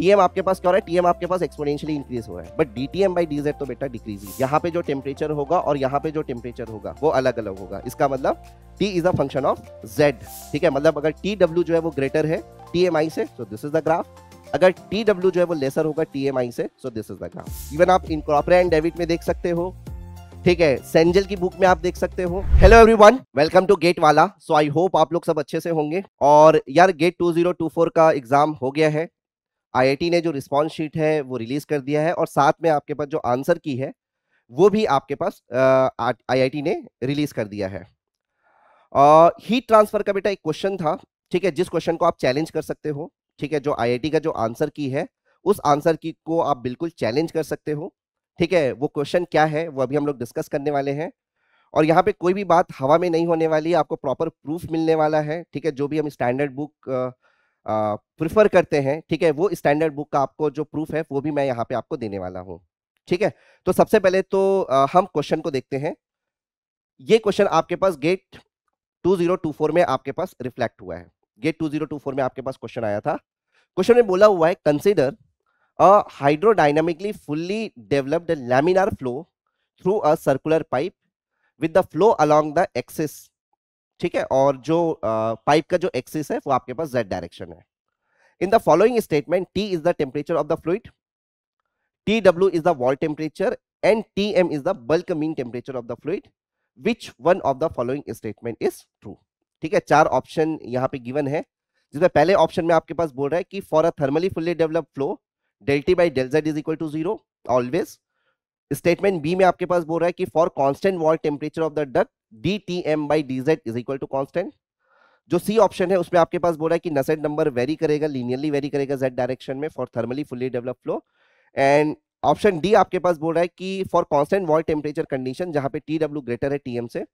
TM आपके पास क्या हो रहा है टीएम आपके पास एक्सपोनेंशियली इंक्रीज हो रहा है बट एम बाई तो बेटा डिक्रीज यहाँ पे जो टेम्परेचर होगा और यहाँ पे जो टेम्परेचर होगा वो अलग अलग होगा इसका मतलब T is a function of Z ठीक है मतलब अगर टी डब्ल्यू जो है वो ग्रेटर है टी एम आई से तो दिस इज द ग्राफ अगर टी डब्ल्यू जो है वो लेसर होगा टी एम आई से so this is the graph even आप इनकॉपरे एंड डेबिट में देख सकते हो ठीक है सेंजल की बुक में आप देख सकते हो hello everyone welcome to GATE वाला सो आई होप आप लोग सब अच्छे से होंगे और यार गेट 2024 का एग्जाम हो गया है आईआईटी ने जो रिस्पॉन्स शीट है वो रिलीज कर दिया है और साथ में आपके पास जो आंसर की है वो भी आपके पास आईआईटी ने रिलीज कर दिया है हीट ट्रांसफर का बेटा एक क्वेश्चन था ठीक है जिस क्वेश्चन को आप चैलेंज कर सकते हो ठीक है जो आईआईटी का जो आंसर की है उस आंसर की को आप बिल्कुल चैलेंज कर सकते हो ठीक है वो क्वेश्चन क्या है वो अभी हम लोग डिस्कस करने वाले हैं और यहाँ पे कोई भी बात हवा में नहीं होने वाली आपको प्रॉपर प्रूफ मिलने वाला है ठीक है जो भी हम स्टैंडर्ड बुक प्रिफर करते हैं ठीक है वो स्टैंडर्ड बुक का आपको जो प्रूफ है वो भी मैं यहाँ पे आपको देने वाला हूँ ठीक है तो सबसे पहले तो हम क्वेश्चन को देखते हैं ये क्वेश्चन आपके पास गेट 2024 में आपके पास रिफ्लेक्ट हुआ है गेट 2024 में आपके पास क्वेश्चन आया था क्वेश्चन में बोला हुआ है consider a hydrodynamically fully developed laminar flow through a circular pipe with the flow along the axis ठीक है और जो पाइप का जो एक्सिस है वो आपके पास जेड डायरेक्शन है in the following statement T is the temperature of the fluid T W is the wall temperature and T M is the bulk mean temperature of the fluid which one of the following statement is true ठीक है चार option यहाँ पे given है जिसमें पहले option में आपके पास बोल रहा है कि for a thermally fully develop flow del T by del Z is equal to zero always statement B में आपके पास बोल रहा है कि for constant wall temperature of the duct D T M by D Z is equal to constant जो C option है उसमें आपके पास बोल रहा है कि नसेट नंबर वेरी करेगा लीनियरली वेरी करेगा जेड डायरेक्शन में for thermally fully develop flow and option D आपके पास बोल रहा है कि for constant wall temperature condition जहां पे टी डब्ल्यू ग्रेटर है टी एम से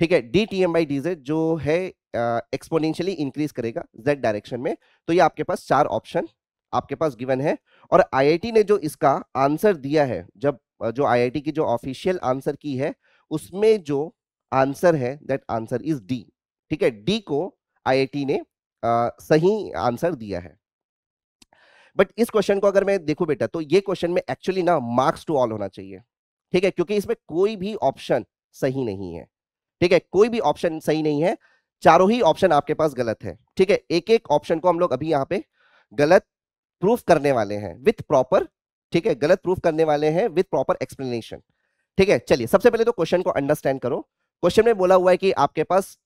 ठीक है D T M by D Z जो है एक्सपोनेंशियली uh, इंक्रीज करेगा जेड डायरेक्शन में तो ये आपके पास चार ऑप्शन आपके पास गिवन है और आईआईटी ने जो इसका आंसर दिया है जब जो आईआईटी की जो ऑफिशियल आंसर की है उसमें जो आंसर है दैट आंसर इज डी ठीक है डी को आईआईटी ने आ, सही आंसर दिया है बट इस क्वेश्चन को अगर मैं देखू बेटा तो ये क्वेश्चन में एक्चुअली ना मार्क्स टू ऑल होना चाहिए ठीक है क्योंकि इसमें कोई भी ऑप्शन सही नहीं है ठीक है कोई भी ऑप्शन सही नहीं है चारों ही ऑप्शन आपके पास गलत है ठीक है एक एक ऑप्शन को हम लोग अभी यहाँ पे गलत प्रूफ करने वाले हैं विथ प्रॉपर ठीक है गलत प्रूफ करने वाले हैं विद प्रॉपर एक्सप्लेनेशन ठीक है चलिए सबसे पहले तो क्वेश्चन को अंडरस्टैंड करो क्वेश्चन में बोला हुआ है कि आपके पास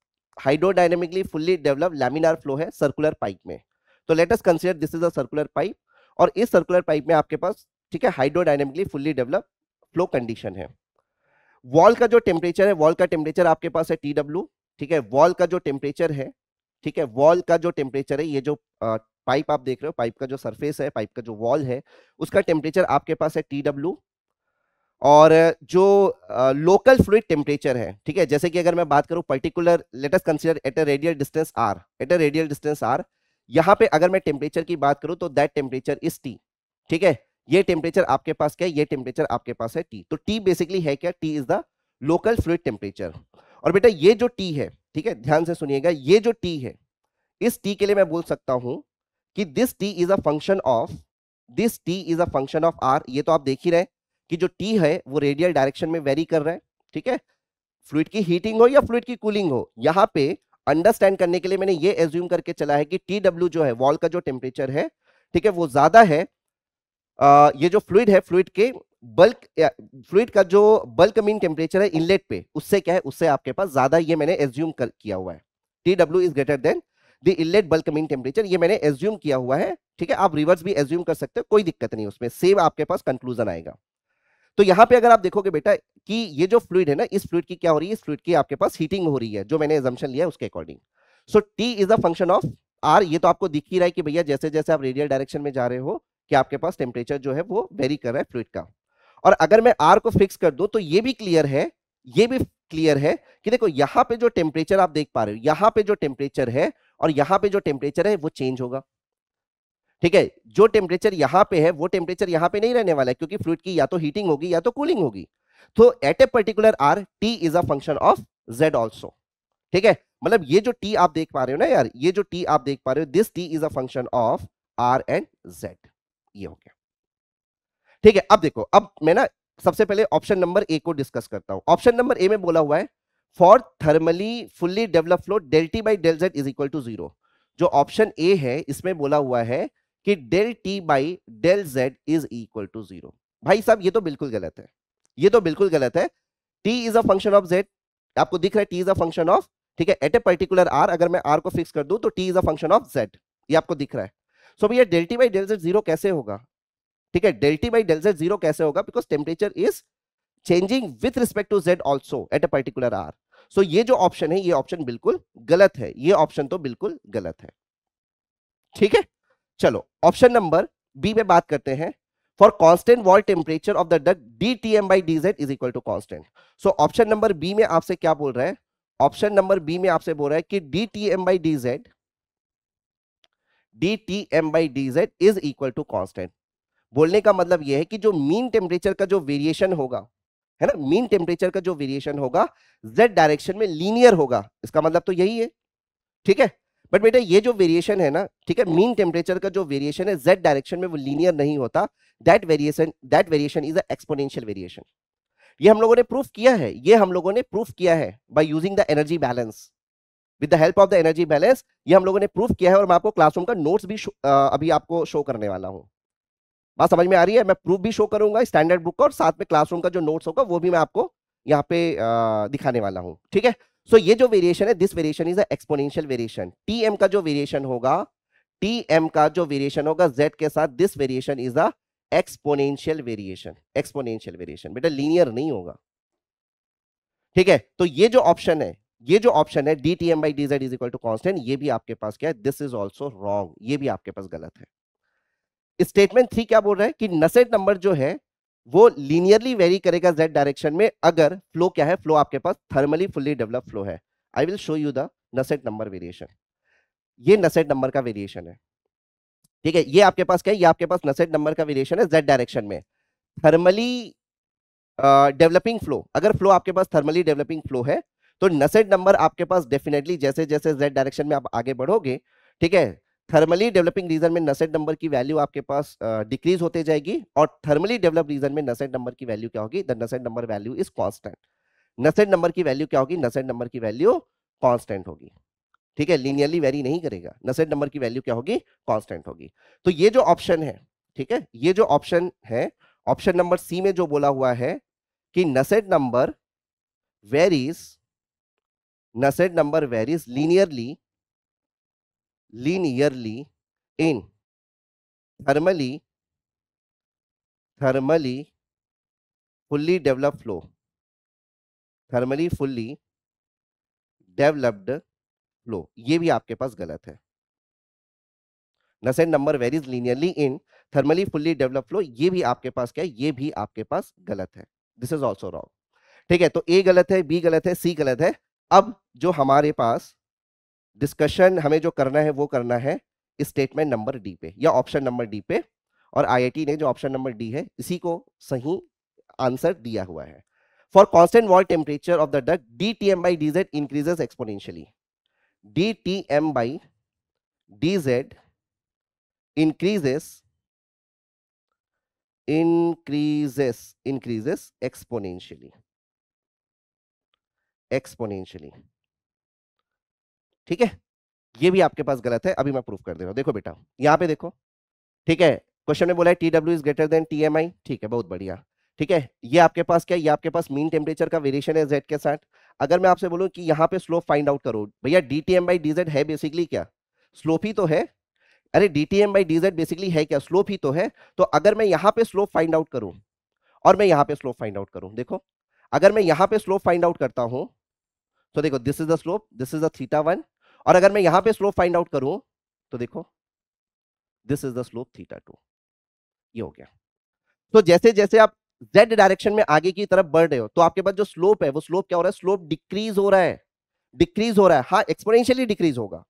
hydrodynamically fully develop laminar flow है सर्कुलर पाइप में तो let's consider this is a circular pipe और इस सर्कुलर पाइप में आपके पास ठीक है hydrodynamically fully develop flow condition है वॉल का जो टेम्परेचर है वॉल का टेम्परेचर आपके पास है टी ठीक है वॉल का जो टेम्परेचर है ठीक है वॉल का जो टेम्परेचर है ये जो पाइप आप देख रहे हो पाइप का जो सरफेस है पाइप का जो वॉल है उसका टेम्परेचर आपके पास है टी डब्ल्यू और जो लोकल फ्लूड टेम्परेचर है ठीक है जैसे कि अगर मैं बात करूं particular let us consider at a radial distance R at a radial distance R यहाँ पे अगर मैं टेम्परेचर की बात करूं तो दैट टेम्परेचर इज टी ठीक है ये टेम्परेचर आपके पास क्या है ये टेम्परेचर आपके पास है टी तो टी बेसिकली है क्या T is the local fluid temperature और बेटा ये जो टी है ठीक है ध्यान से सुनिएगा ये जो टी है इस टी के लिए मैं बोल सकता हूँ कि this T is a function of this T is a function of R ये तो आप देख ही रहे कि जो टी है वो रेडियल डायरेक्शन में वेरी कर रहा है ठीक है फ्लूड की हीटिंग हो या फ्लूड की कूलिंग हो यहाँ पे अंडरस्टैंड करने के लिए मैंने ये एज्यूम करके चला है कि टी डब्ल्यू जो है वॉल का जो टेम्परेचर है ठीक है वो ज्यादा है आ, ये जो फ्लूड है फ्लूड के बल्क फ्लूड का जो बल्क मीन टेम्परेचर है इनलेट पे उससे क्या है उससे आपके पास ज्यादा ये मैंने एज्यूम कर किया हुआ है T W is greater than the inlet bulk mean temperature ये मैंने एज्यूम किया हुआ है ठीक है आप रिवर्स भी एज्यूम कर सकते हो कोई दिक्कत नहीं उसमें सेम आपके पास कंक्लूजन आएगा तो यहाँ पे अगर आप देखोगे बेटा कि ये जो फ्लूड है ना इस फ्लूड की क्या हो रही है इस फ्लूड की आपके पास हीटिंग हो रही है जो मैंने एजम्पन लिया उसके according so T is a function of R ये तो आपको दिख ही रहा है कि भैया जैसे जैसे आप रेडियल डायरेक्शन में जा रहे हो कि आपके पास टेम्परेचर जो है वो वेरी कर रहा है फ्लूड का और अगर मैं आर को फिक्स कर दू तो ये भी क्लियर है ये भी क्लियर है कि देखो यहाँ पे जो टेम्परेचर आप देख पा रहे हो यहाँ पे जो टेम्परेचर है और यहाँ पे जो टेम्परेचर है वो चेंज होगा ठीक है जो टेम्परेचर यहाँ पे है वो टेम्परेचर यहाँ पे नहीं रहने वाला है क्योंकि फ्लूड की या तो हीटिंग होगी या तो कूलिंग होगी तो at a particular R T is a function of Z also ठीक है मतलब ये जो टी आप देख पा रहे हो ना यार ये जो टी आप देख पा रहे हो this T is a function of R and Z ये हो गया ठीक है अब देखो अब मैं ना सबसे पहले ऑप्शन नंबर ए को डिस्कस करता हूं ऑप्शन नंबर ए में बोला हुआ है for thermally fully develop flow del T by del Z is equal to zero जो ऑप्शन ए है इसमें बोला हुआ है कि del T by del Z is equal to zero भाई साहब ये तो बिल्कुल गलत है ये तो बिल्कुल गलत है T is a function of Z आपको दिख रहा है T is a function of ठीक है एट ए पर्टिकुलर आर अगर मैं आर को फिक्स कर दूं तो T is a function of Z ये आपको दिख रहा है सो भैया del T by del Z zero कैसे होगा ठीक है del T by del Z zero कैसे होगा because temperature is changing with respect to Z also at a particular R so ये जो ऑप्शन है ये ऑप्शन बिल्कुल गलत है ये ऑप्शन तो बिल्कुल गलत है ठीक है चलो ऑप्शन नंबर बी में बात करते हैं temperature of the temperature D T M by D Z is equal to constant so option number B में आपसे क्या बोल रहा है ऑप्शन नंबर बी में आपसे बोल रहा है कि D T M by D Z D T M by D Z is equal to constant बोलने का मतलब यह है कि जो मीन टेम्परेचर का जो वेरिएशन होगा है ना मीन टेम्परेचर का जो वेरिएशन होगा जेड डायरेक्शन में लीनियर होगा इसका मतलब तो यही है ठीक है बट बेटा ये जो वेरिएशन है ना ठीक है मीन टेम्परेचर का जो वेरिएशन है जेड डायरेक्शन में वो लीनियर नहीं होता that variation that variation is a exponential variation ये हम लोगों ने प्रूफ किया है ये हम लोगों ने प्रूफ किया है by using the energy balance with the help of the energy balance ये हम लोगों ने प्रूफ किया है और मैं आपको क्लासरूम का नोट्स भी आ, अभी आपको शो करने वाला हूँ बात समझ में आ रही है मैं प्रूफ भी शो करूंगा स्टैंडर्ड बुक का और साथ में क्लासरूम का जो नोट्स होगा वो भी मैं आपको यहाँ पे दिखाने वाला हूँ ठीक है सो ये जो वेरिएशन है this variation is exponential variation T M का जो वेरिएशन होगा टी एम का जो वेरिएशन होगा जेड के साथ this variation is a exponential variation exponential variation बेटा लीनियर नहीं होगा ठीक है तो ये जो ऑप्शन है ये जो ऑप्शन है D T M by D Z is equal to constant ये भी आपके पास क्या है दिस इज ऑल्सो रॉन्ग ये भी आपके पास गलत है स्टेटमेंट थ्री क्या बोल रहा है कि नसेट नंबर जो है वो लीनियरली वेरी करेगा जेड डायरेक्शन में अगर फ्लो क्या है फ्लो आपके पास थर्मली फुल्ली डेवलप फ्लो है I will show you the Nusselt number variation ये नसेट नंबर का वेरिएशन है ठीक है ये आपके पास क्या है ये आपके पास नसेट नंबर का वेरिएशन है जेड डायरेक्शन में थर्मली डेवलपिंग फ्लो अगर फ्लो आपके पास थर्मली डेवलपिंग फ्लो है तो नसेट नंबर आपके पास डेफिनेटली जैसे जैसे जेड डायरेक्शन में आप आगे बढ़ोगे ठीक है थर्मली डेवलपिंग रीजन में नसेट नंबर की वैल्यू आपके पास डिक्रीज होते जाएगी और थर्मली डेवलप रीजन में नसेट नंबर की वैल्यू क्या होगी the Nusselt number value is constant Nusselt number की वैल्यू क्या होगी नसेट नंबर की वैल्यू कॉन्स्टेंट होगी ठीक है लीनियरली वेरी नहीं करेगा नसेट नंबर की वैल्यू क्या होगी कॉन्स्टेंट होगी तो ये जो ऑप्शन है ठीक है ये जो ऑप्शन है ऑप्शन नंबर सी में जो बोला हुआ है कि Nusselt number varies Nusselt number varies linearly linearly in thermally thermally fully developed flow thermally fully developed flow ये भी आपके पास गलत है Nusselt number varies linearly in thermally fully develop flow ये भी आपके पास क्या है ये भी आपके पास गलत है दिस इज ऑल्सो रॉन्ग ठीक है तो ए गलत है बी गलत है सी गलत है अब जो हमारे पास डिस्कशन हमें जो करना है वो करना है स्टेटमेंट नंबर डी पे या ऑप्शन नंबर डी पे और आईआईटी ने जो ऑप्शन नंबर डी है इसी को सही आंसर दिया हुआ है for constant wall temperature of the duct D T M by D Z increases exponentially D T M by D Z increases increases increases exponentially exponentially ठीक है ये भी आपके पास गलत है अभी मैं प्रूफ कर दे रहा हूँ देखो बेटा यहाँ पे देखो ठीक है क्वेश्चन में बोला है T W is greater than T M I ठीक है बहुत बढ़िया ठीक है ये आपके पास क्या ये आपके पास मीन टेम्परेचर का वेरिएशन है जेड के साथ अगर मैं आपसे बोलूँ कि यहाँ पे स्लोप फाइंड आउट करो भैया D T M by D Z है बेसिकली क्या स्लोप ही तो है अरे D T M by D Z basically है क्या स्लोप ही तो है तो अगर मैं यहाँ पे स्लोप फाइंड आउट करूँ और मैं यहाँ पे स्लोप फाइंड आउट करूँ देखो अगर मैं यहाँ पे स्लोप फाइंड आउट करता हूँ तो देखो this is the slope this is the theta one और अगर मैं यहां पे स्लोप फाइंड आउट करूं तो देखो this is the slope theta two ये हो गया तो जैसे जैसे आप जेड डायरेक्शन में आगे की तरफ बढ़ रहे हो तो आपके पास जो स्लोप है वो स्लोप क्या हो रहा है स्लोप डिक्रीज हो रहा है डिक्रीज हो रहा है हाँ एक्सपोनेंशियली डिक्रीज होगा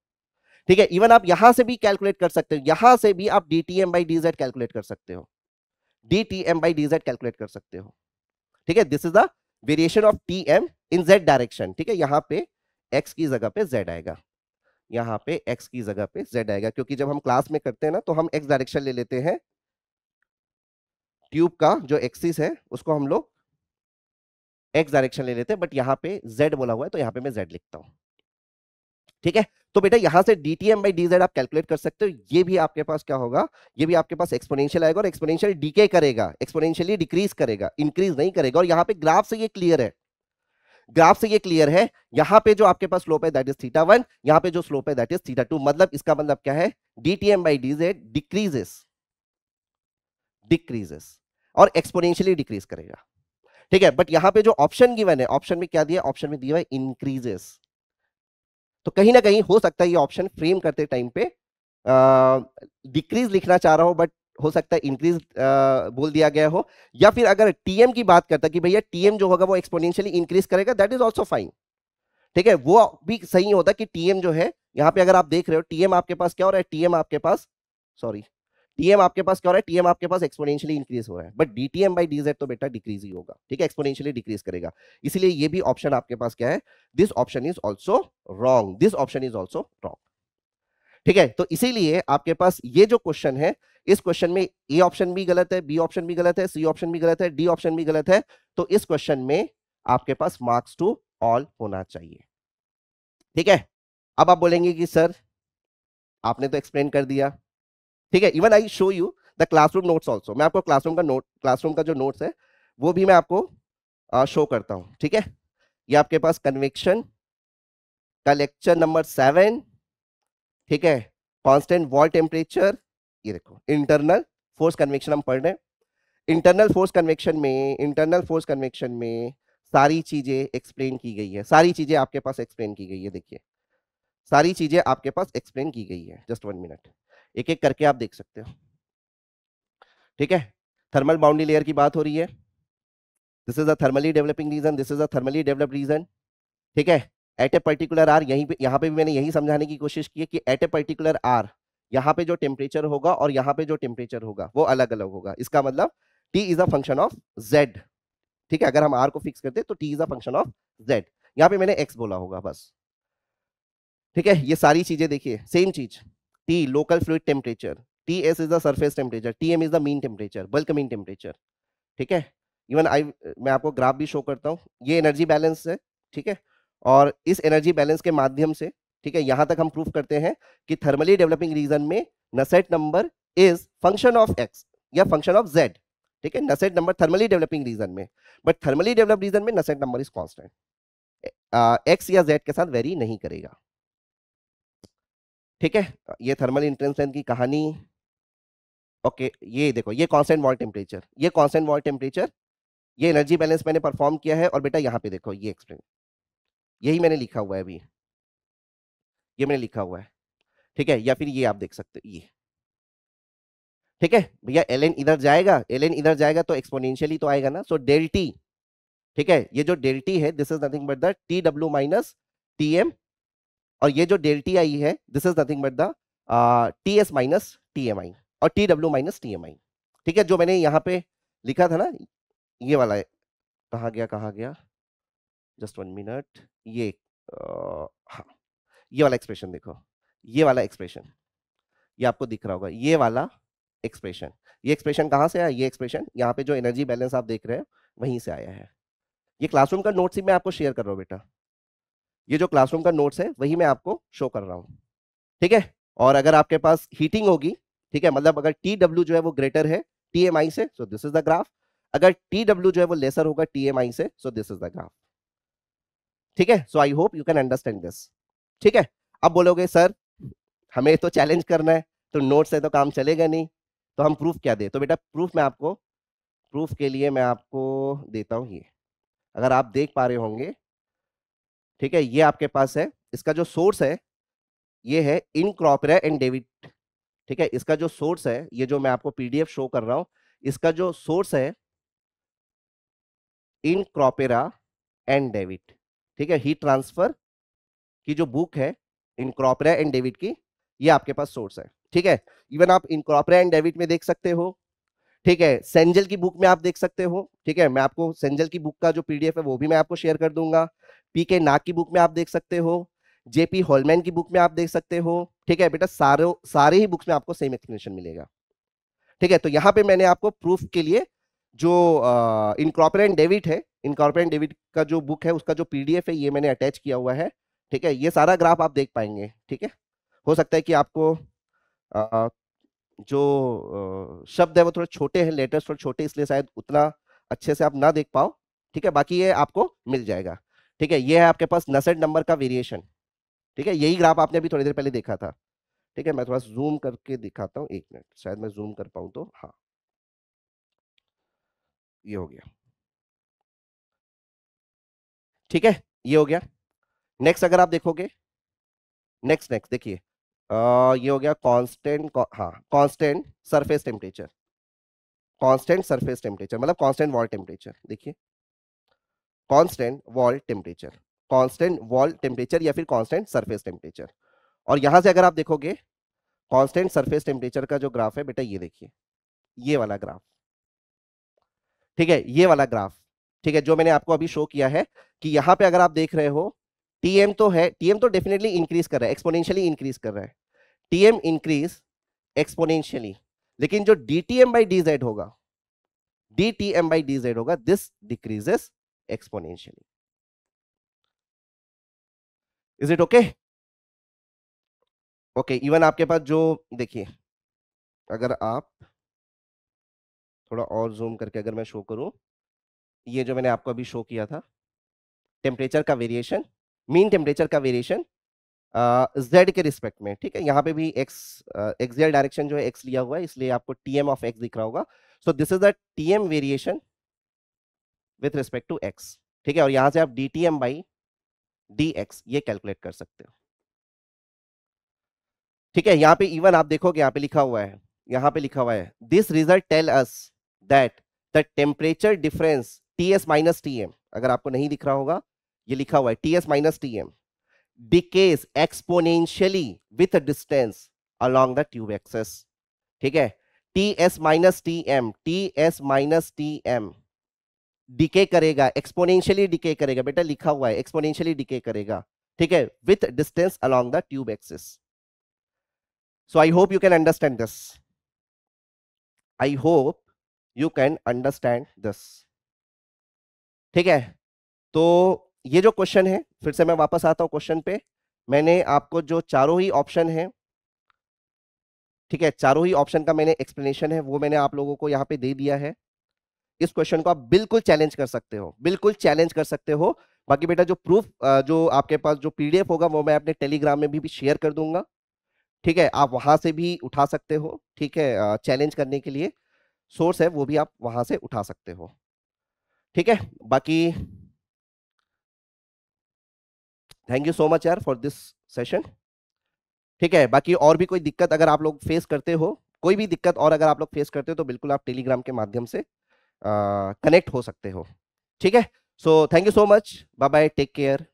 ठीक है इवन आप यहां से भी कैलकुलेट कर सकते हो यहां से भी आप D T M by D Z calculate कर सकते हो D T M by D Z calculate कर सकते हो ठीक है this is the variation of T M in Z direction ठीक है यहां पे एक्स की जगह पे जेड आएगा यहाँ पे x की जगह पे z आएगा क्योंकि जब हम क्लास में करते हैं ना तो हम x डायरेक्शन ले लेते हैं ट्यूब का जो एक्सिस है उसको हम लोग x डायरेक्शन ले लेते हैं बट यहाँ पे z बोला हुआ है तो यहाँ पे मैं z लिखता हूँ ठीक है तो बेटा यहाँ से D T M by D Z आप कैलकुलेट कर सकते हो ये भी आपके पास क्या होगा ये भी आपके पास एक्सपोनेंशियल आएगा और एक्सपोनेंशियल डीके करेगा एक्सपोनेंशियली डिक्रीज करेगा इंक्रीज नहीं करेगा और यहाँ पे ग्राफ से ये क्लियर है ग्राफ से ये क्लियर है यहाँ पे जो आपके पास स्लोप है दैट इज थीटा वन यहाँ पे जो स्लोप है दैट इज थीटा टू मतलब इसका मतलब क्या है D T M by D Z decreases decreases और एक्सपोनेंशियली डिक्रीज करेगा ठीक है बट यहाँ पे जो ऑप्शन गिवन है ऑप्शन में क्या दिया ऑप्शन में दिया है इंक्रीजेस तो कहीं ना कहीं हो सकता है ये ऑप्शन फ्रेम करते टाइम पे डिक्रीज लिखना चाह रहा हूं बट हो सकता है इंक्रीज बोल दिया गया हो या फिर अगर टीएम की बात करता कि भैया टीएम जो होगा वो एक्सपोनेंशियली इंक्रीज करेगा दैट इज ऑल्सो फाइन ठीक है वो भी सही होता कि टीएम जो है यहाँ पे अगर आप देख रहे हो टीएम आपके पास क्या हो रहा है टीएम आपके पास सॉरी टीएम आपके पास क्या हो रहा है टीएम आपके पास एक्सपोनेंशियली इंक्रीज हो रहा है बट एम बाई डीजेड तो बेटा डिक्रीज ही होगा ठीक है एक्सपोनेंशियली डिक्रीज करेगा इसलिए ये भी ऑप्शन आपके पास क्या है this option is also wrong this option is also wrong ठीक है तो इसीलिए आपके पास ये जो क्वेश्चन है इस क्वेश्चन में ए ऑप्शन भी गलत है बी ऑप्शन भी गलत है सी ऑप्शन भी गलत है डी ऑप्शन भी गलत है तो इस क्वेश्चन में आपके पास मार्क्स टू ऑल होना चाहिए ठीक है अब आप बोलेंगे कि सर आपने तो एक्सप्लेन कर दिया ठीक है even I show you the classroom notes also मैं आपको क्लासरूम का नोट क्लासरूम का जो नोट्स है वो भी मैं आपको आ, शो करता हूं ठीक है ये आपके पास कन्वेक्शन का लेक्चर नंबर सेवन ठीक है कांस्टेंट वॉल टेम्परेचर ये देखो इंटरनल फोर्स कन्वेक्शन हम पढ़ रहे हैं इंटरनल फोर्स कन्वेक्शन में इंटरनल फोर्स कन्वेक्शन में सारी चीज़ें एक्सप्लेन की गई है सारी चीज़ें आपके पास एक्सप्लेन की गई है देखिए सारी चीज़ें आपके पास एक्सप्लेन की गई है जस्ट वन मिनट एक एक करके आप देख सकते हो ठीक है थर्मल बाउंड्री लेयर की बात हो रही है this is a thermally developing region this is a thermally develop region ठीक है एट ए पर्टिकुलर आर यहीं पे यहाँ पे भी मैंने यही समझाने की कोशिश की है कि एट ए पर्टिकुलर आर यहाँ पे जो टेम्परेचर होगा और यहाँ पे जो टेम्परेचर होगा वो अलग अलग होगा इसका मतलब T is a function of Z ठीक है अगर हम आर को फिक्स करते तो T is a function of Z यहाँ पे मैंने एक्स बोला होगा बस ठीक है ये सारी चीजें देखिए सेम चीज T local fluid temperature T S is the surface temperature T M is the mean temperature bulk mean temperature ठीक है इवन आई मैं आपको ग्राफ भी शो करता हूँ ये एनर्जी बैलेंस है ठीक है और इस एनर्जी बैलेंस के माध्यम से ठीक है यहां तक हम प्रूफ करते हैं कि थर्मली डेवलपिंग रीजन में Nusselt number is function of X या फंक्शन ऑफ जेड ठीक है Nusselt number thermally developing region में बट थर्मली डेवलप रीजन में Nusselt number is constant X या जेड के साथ वेरी नहीं करेगा ठीक है ये थर्मल इंटेंसन की कहानी ओके ये देखो ये कॉन्स्टेंट वॉल टेम्परेचर ये कॉन्स्टेंट वॉल टेम्परेचर ये एनर्जी बैलेंस मैंने परफॉर्म किया है और बेटा यहाँ पे देखो ये एक्सप्लेन यही मैंने लिखा हुआ है अभी ये मैंने लिखा हुआ है ठीक है या फिर ये आप देख सकते हो ये ठीक है भैया एल एन इधर जाएगा एल एन इधर जाएगा तो एक्सपोनेंशियली तो आएगा ना सो डेल टी ठीक है ये जो डेल टी है this is nothing but the T W minus T M और ये जो डेल टी आई है this is nothing but the T S minus T M I और T W minus T M I ठीक है जो मैंने यहाँ पे लिखा था ना ये वाला है कहा गया कहा गया जस्ट वन मिनट ये हाँ ये वाला एक्सप्रेशन देखो ये वाला एक्सप्रेशन ये आपको दिख रहा होगा ये वाला एक्सप्रेशन ये एक्सप्रेशन कहाँ से आया ये एक्सप्रेशन यहाँ पे जो एनर्जी बैलेंस आप देख रहे हो वहीं से आया है ये क्लासरूम का नोट्स ही मैं आपको शेयर कर रहा हूँ बेटा ये जो क्लासरूम का नोट्स है वही मैं आपको शो कर रहा हूँ ठीक है और अगर आपके पास हीटिंग होगी ठीक है मतलब अगर टी डब्ल्यू जो है वो ग्रेटर है टी एम आई से so this is the graph अगर टी डब्ल्यू जो है वो लेसर होगा टी एम आई से so this is the graph ठीक है so I hope you can understand this ठीक है अब बोलोगे सर हमें तो चैलेंज करना है तो नोट से तो काम चलेगा नहीं तो हम प्रूफ क्या दे तो बेटा प्रूफ मैं आपको प्रूफ के लिए मैं आपको देता हूँ ये अगर आप देख पा रहे होंगे ठीक है ये आपके पास है इसका जो सोर्स है ये है इन क्रॉपरा एंड डेविड ठीक है इसका जो सोर्स है ये जो मैं आपको पीडीएफ शो कर रहा हूँ इसका जो सोर्स है इन क्रॉपेरा एंड डेविड ठीक है हीट ट्रांसफर की जो बुक है इनक्रॉपरा एंड डेविड की ये आपके पास सोर्स है ठीक है इवन आप इनक्रॉपरा एंड डेविड में देख सकते हो ठीक है सेंजल की बुक में आप देख सकते हो ठीक है मैं आपको सेंजल की बुक का जो पीडीएफ है वो भी मैं आपको शेयर कर दूंगा पी के नाग की बुक में आप देख सकते हो जेपी हॉलमैन की बुक में आप देख सकते हो ठीक है बेटा सारे सारे ही बुक्स में आपको सेम एक्सप्लेनेशन मिलेगा ठीक है तो यहाँ पे मैंने आपको प्रूफ के लिए जो इनकॉर्पोरेंट डेविट है इनकॉर्पोरेंट डेविट का जो बुक है उसका जो पीडीएफ है ये मैंने अटैच किया हुआ है ठीक है ये सारा ग्राफ आप देख पाएंगे ठीक है हो सकता है कि आपको आ, जो शब्द है वो थोड़े छोटे हैं लेटर्स थोड़े छोटे इसलिए शायद उतना अच्छे से आप ना देख पाओ ठीक है बाकी ये आपको मिल जाएगा ठीक है ये है आपके पास नसेट नंबर का वेरिएशन ठीक है यही ग्राफ आपने अभी थोड़ी देर पहले देखा था ठीक है मैं थोड़ा जूम करके दिखाता हूँ एक मिनट शायद मैं जूम कर पाऊँ तो हाँ ये हो गया ठीक है ये हो गया नेक्स्ट अगर आप देखोगे नेक्स्ट नेक्स्ट देखिए ये हो गया कांस्टेंट हाँ constant surface temperature constant surface temperature मतलब कांस्टेंट वॉल टेम्परेचर देखिए constant wall temperature constant wall temperature या फिर कांस्टेंट सरफेस टेम्परेचर और यहाँ से अगर आप देखोगे कांस्टेंट सरफेस टेम्परेचर का जो ग्राफ है बेटा ये देखिए ये वाला ग्राफ ठीक है ये वाला ग्राफ ठीक है जो मैंने आपको अभी शो किया है कि यहाँ पे अगर आप देख रहे हो टीएम तो है टीएम तो डेफिनेटली इंक्रीज कर रहा है एक्सपोनेंशियली इंक्रीज कर रहा है टीएम इंक्रीज एक्सपोनेंशियली लेकिन जो D T M by D Z होगा D T M by D Z होगा this decreases exponentially is it okay okay even आपके पास जो देखिए अगर आप थोड़ा और जूम करके अगर मैं शो करूँ ये जो मैंने आपको अभी शो किया था टेम्परेचर का वेरिएशन मीन टेम्परेचर का वेरिएशन जेड के रिस्पेक्ट में ठीक है यहाँ पे भी एक्स एक्स जेड डायरेक्शन जो है एक्स लिया हुआ है इसलिए आपको टी एम ऑफ एक्स दिख रहा होगा so this is the T M variation with respect to X ठीक है और यहाँ से आप D T M by D X ये कैलकुलेट कर सकते हो ठीक है यहाँ पे इवन आप देखोगे यहाँ पे लिखा हुआ है यहाँ पे लिखा हुआ है this result tell us that the temperature difference T S minus T M अगर आपको नहीं दिख रहा होगा ये लिखा हुआ है T S minus T M decays exponentially with distance along the tube axis ठीक है T S minus T M T S minus T M decay करेगा एक्सपोनेंशियली डिके करेगा बेटा लिखा हुआ है एक्सपोनेंशियली डिके करेगा ठीक है with distance along the tube axis so I hope you can understand this I hope you can understand this ठीक है तो ये जो क्वेश्चन है फिर से मैं वापस आता हूँ क्वेश्चन पे मैंने आपको जो चारों ही ऑप्शन है ठीक है चारों ही ऑप्शन का मैंने एक्सप्लेनेशन है वो मैंने आप लोगों को यहाँ पे दे दिया है इस क्वेश्चन को आप बिल्कुल चैलेंज कर सकते हो बिल्कुल चैलेंज कर सकते हो बाकी बेटा जो प्रूफ जो आपके पास जो पीडीएफ होगा वो मैं अपने टेलीग्राम में भी, भी शेयर कर दूंगा ठीक है आप वहां से भी उठा सकते हो ठीक है चैलेंज करने के लिए सोर्स है वो भी आप वहां से उठा सकते हो ठीक है बाकी थैंक यू सो मच यार फॉर दिस सेशन ठीक है बाकी और भी कोई दिक्कत अगर आप लोग फेस करते हो कोई भी दिक्कत और अगर आप लोग फेस करते हो तो बिल्कुल आप टेलीग्राम के माध्यम से कनेक्ट हो सकते हो ठीक है so thank you so much bye bye take care